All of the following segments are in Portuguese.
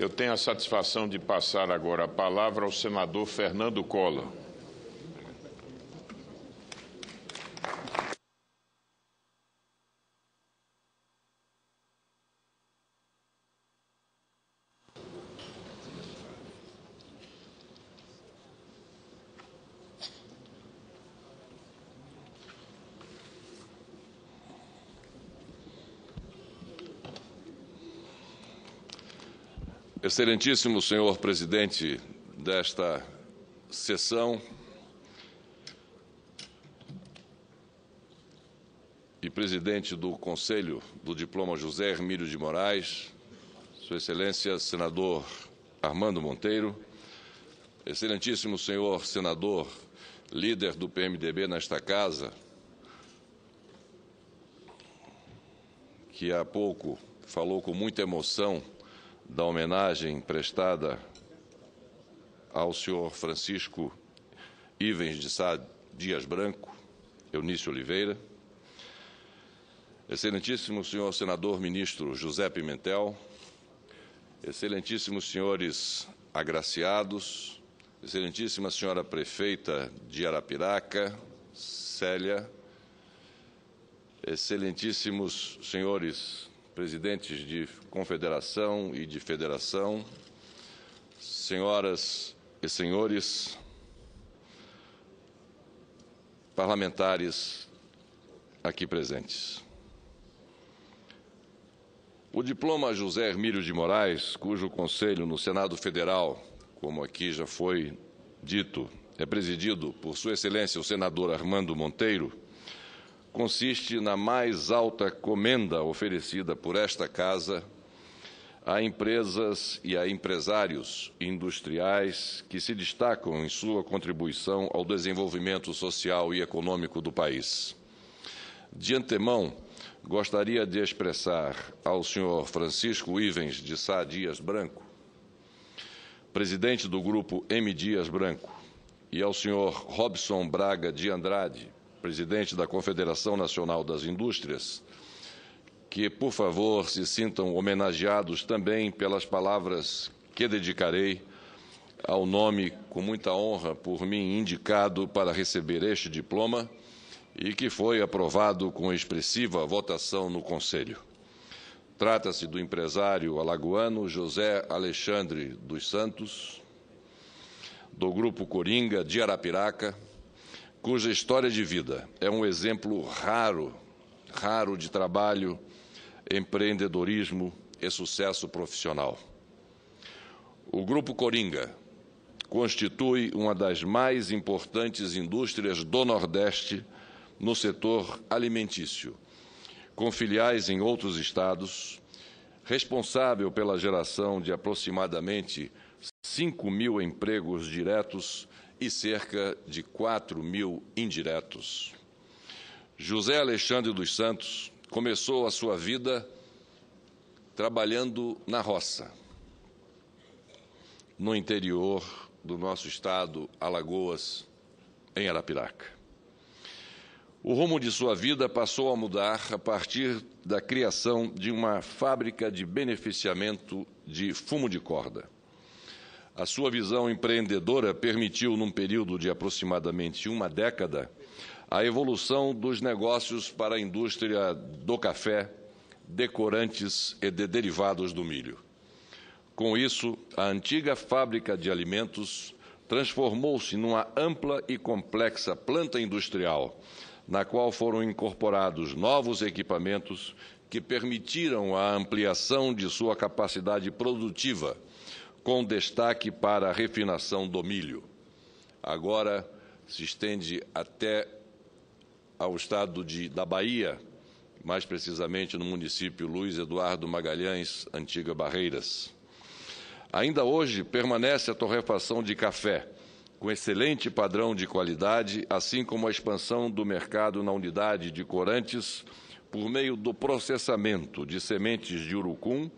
Eu tenho a satisfação de passar agora a palavra ao senador Fernando Collor. Excelentíssimo senhor presidente desta sessão e presidente do Conselho do Diploma José Hermílio de Moraes, Sua Excelência senador Armando Monteiro, Excelentíssimo senhor senador, líder do PMDB nesta casa, que há pouco falou com muita emoção da homenagem prestada ao senhor Francisco Ivens de Sá Dias Branco, Eunício Oliveira, excelentíssimo senhor senador ministro José Pimentel, excelentíssimos senhores agraciados, excelentíssima senhora prefeita de Arapiraca, Célia, excelentíssimos senhores presidentes de confederação e de federação, senhoras e senhores, parlamentares aqui presentes. O diploma José Hermílio de Moraes, cujo conselho no Senado Federal, como aqui já foi dito, é presidido por Sua Excelência o senador Armando Monteiro consiste na mais alta comenda oferecida por esta casa a empresas e a empresários industriais que se destacam em sua contribuição ao desenvolvimento social e econômico do país. De antemão, gostaria de expressar ao senhor Francisco Ivens de Sá Dias Branco, presidente do grupo M Dias Branco, e ao senhor Robson Braga de Andrade, presidente da Confederação Nacional das Indústrias, que, por favor, se sintam homenageados também pelas palavras que dedicarei ao nome, com muita honra, por mim indicado para receber este diploma e que foi aprovado com expressiva votação no Conselho. Trata-se do empresário alagoano José Alexandre dos Santos, do Grupo Coringa de Arapiraca, cuja história de vida é um exemplo raro, raro de trabalho, empreendedorismo e sucesso profissional. O Grupo Coringa constitui uma das mais importantes indústrias do Nordeste no setor alimentício, com filiais em outros estados, responsável pela geração de aproximadamente 5 mil empregos diretos e cerca de 4 mil indiretos. José Alexandre dos Santos começou a sua vida trabalhando na roça, no interior do nosso estado, Alagoas, em Arapiraca. O rumo de sua vida passou a mudar a partir da criação de uma fábrica de beneficiamento de fumo de corda. A sua visão empreendedora permitiu, num período de aproximadamente uma década, a evolução dos negócios para a indústria do café, decorantes e de derivados do milho. Com isso, a antiga fábrica de alimentos transformou-se numa ampla e complexa planta industrial, na qual foram incorporados novos equipamentos que permitiram a ampliação de sua capacidade produtiva com destaque para a refinação do milho. Agora se estende até ao estado de, da Bahia, mais precisamente no município Luiz Eduardo Magalhães, antiga Barreiras. Ainda hoje permanece a torrefação de café, com excelente padrão de qualidade, assim como a expansão do mercado na unidade de corantes por meio do processamento de sementes de urucum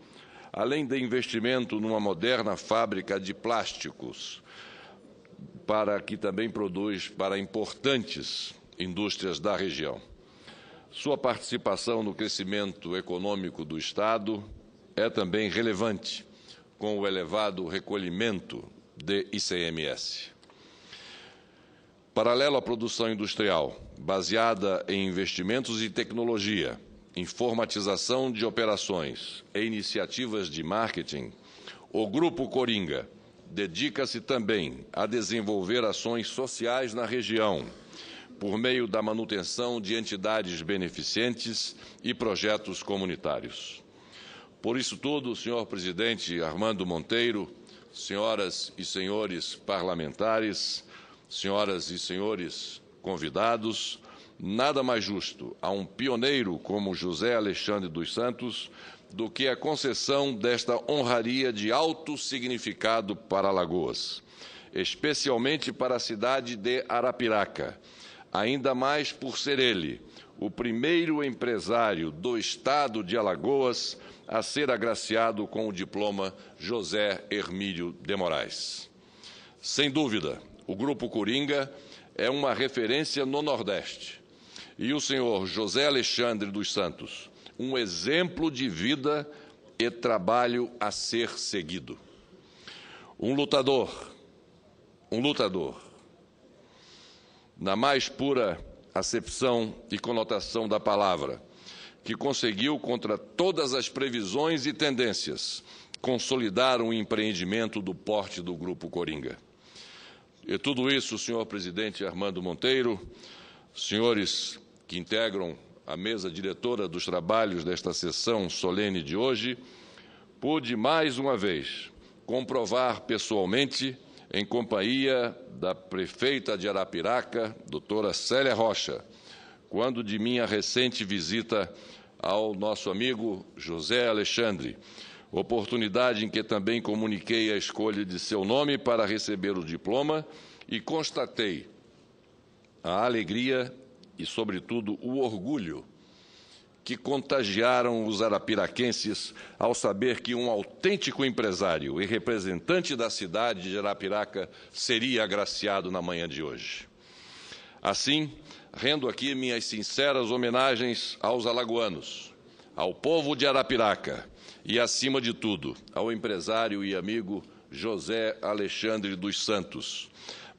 além de investimento numa moderna fábrica de plásticos, para que também produz para importantes indústrias da região. Sua participação no crescimento econômico do Estado é também relevante, com o elevado recolhimento de ICMS. Paralelo à produção industrial, baseada em investimentos e tecnologia, informatização de operações e iniciativas de marketing, o Grupo Coringa dedica-se também a desenvolver ações sociais na região, por meio da manutenção de entidades beneficentes e projetos comunitários. Por isso tudo, senhor presidente Armando Monteiro, senhoras e senhores parlamentares, senhoras e senhores convidados, nada mais justo a um pioneiro como José Alexandre dos Santos do que a concessão desta honraria de alto significado para Alagoas, especialmente para a cidade de Arapiraca, ainda mais por ser ele o primeiro empresário do estado de Alagoas a ser agraciado com o diploma José Hermílio de Moraes. Sem dúvida, o Grupo Coringa é uma referência no Nordeste e o senhor José Alexandre dos Santos, um exemplo de vida e trabalho a ser seguido. Um lutador, um lutador, na mais pura acepção e conotação da palavra, que conseguiu, contra todas as previsões e tendências, consolidar um empreendimento do porte do Grupo Coringa. E tudo isso, senhor presidente Armando Monteiro, senhores que integram a mesa diretora dos trabalhos desta sessão solene de hoje, pude mais uma vez comprovar pessoalmente, em companhia da prefeita de Arapiraca, doutora Célia Rocha, quando de minha recente visita ao nosso amigo José Alexandre, oportunidade em que também comuniquei a escolha de seu nome para receber o diploma e constatei a alegria e, sobretudo, o orgulho que contagiaram os arapiraquenses ao saber que um autêntico empresário e representante da cidade de Arapiraca seria agraciado na manhã de hoje. Assim, rendo aqui minhas sinceras homenagens aos alagoanos, ao povo de Arapiraca e, acima de tudo, ao empresário e amigo José Alexandre dos Santos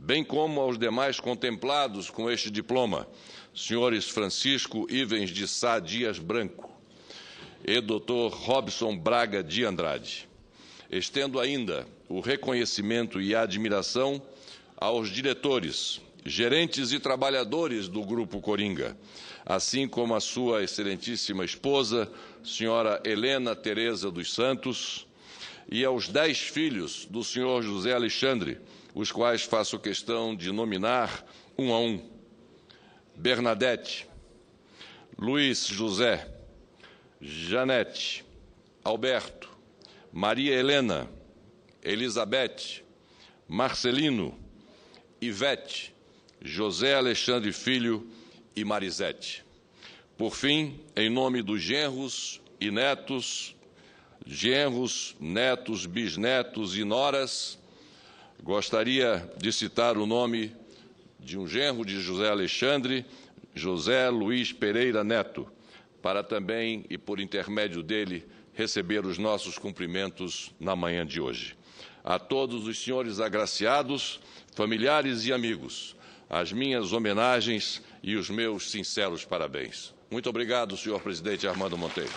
bem como aos demais contemplados com este diploma, senhores Francisco Ivens de Sá Dias Branco e Dr. Robson Braga de Andrade. Estendo ainda o reconhecimento e a admiração aos diretores, gerentes e trabalhadores do Grupo Coringa, assim como a sua excelentíssima esposa, senhora Helena Teresa dos Santos, e aos dez filhos do senhor José Alexandre, os quais faço questão de nominar um a um: Bernadette, Luiz José, Janete, Alberto, Maria Helena, Elizabeth, Marcelino, Ivete, José Alexandre Filho e Marisete. Por fim, em nome dos genros e netos, genros, netos, bisnetos e noras, Gostaria de citar o nome de um genro de José Alexandre, José Luiz Pereira Neto, para também, e por intermédio dele, receber os nossos cumprimentos na manhã de hoje. A todos os senhores agraciados, familiares e amigos, as minhas homenagens e os meus sinceros parabéns. Muito obrigado, senhor presidente Armando Monteiro.